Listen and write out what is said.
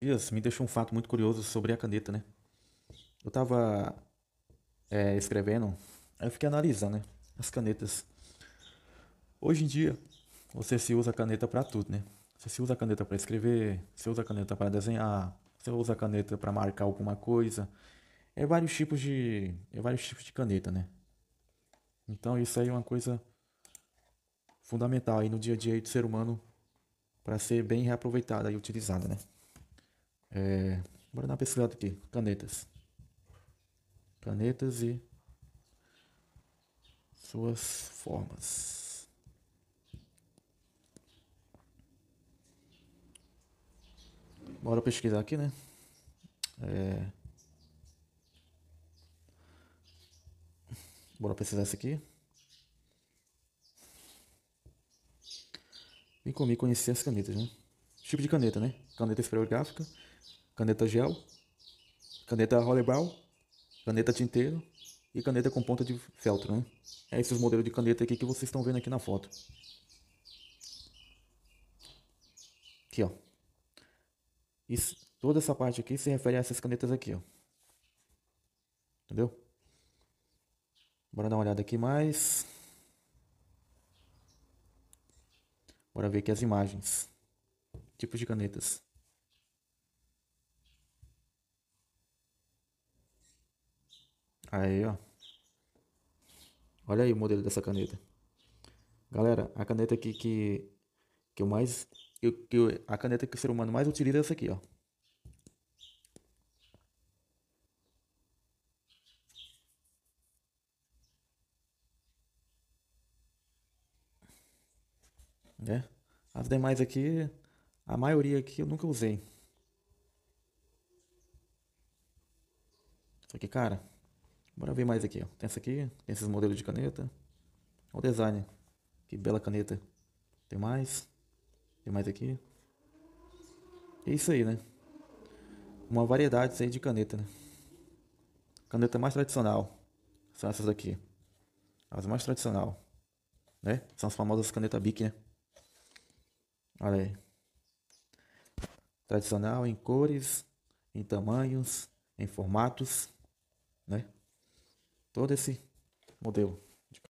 dias me deixou um fato muito curioso sobre a caneta, né? Eu tava é, escrevendo, eu fiquei analisando, né? As canetas. Hoje em dia, você se usa caneta para tudo, né? Você se usa caneta para escrever, você usa caneta para desenhar, você usa caneta para marcar alguma coisa. É vários tipos de, é vários tipos de caneta, né? Então isso aí é uma coisa fundamental aí no dia a dia do ser humano para ser bem reaproveitada e utilizada, né? É, bora dar uma pesquisada aqui. Canetas. Canetas e suas formas. Bora pesquisar aqui, né? É... Bora pesquisar isso aqui. Vem comigo conhecer as canetas, né? tipo de caneta, né? Caneta esferográfica, caneta gel, caneta rollerball, caneta tinteiro e caneta com ponta de feltro, né? É esses modelos de caneta aqui que vocês estão vendo aqui na foto. Aqui, ó. Isso, toda essa parte aqui se refere a essas canetas aqui, ó. Entendeu? Bora dar uma olhada aqui mais. Bora ver aqui as imagens tipos de canetas. Aí, ó. Olha aí o modelo dessa caneta. Galera, a caneta aqui que, que eu mais. Eu, que eu, a caneta que o ser humano mais utiliza é essa aqui, ó. Né? As demais aqui a maioria aqui eu nunca usei. Só que, cara, bora ver mais aqui. Ó. Tem essa aqui, tem esses modelos de caneta. Olha o design. Que bela caneta. Tem mais. Tem mais aqui. É isso aí, né? Uma variedade aí de caneta, né? Caneta mais tradicional. São essas daqui. As mais tradicional. Né? São as famosas caneta Bic, né? Olha aí tradicional em cores, em tamanhos, em formatos, né? Todo esse modelo.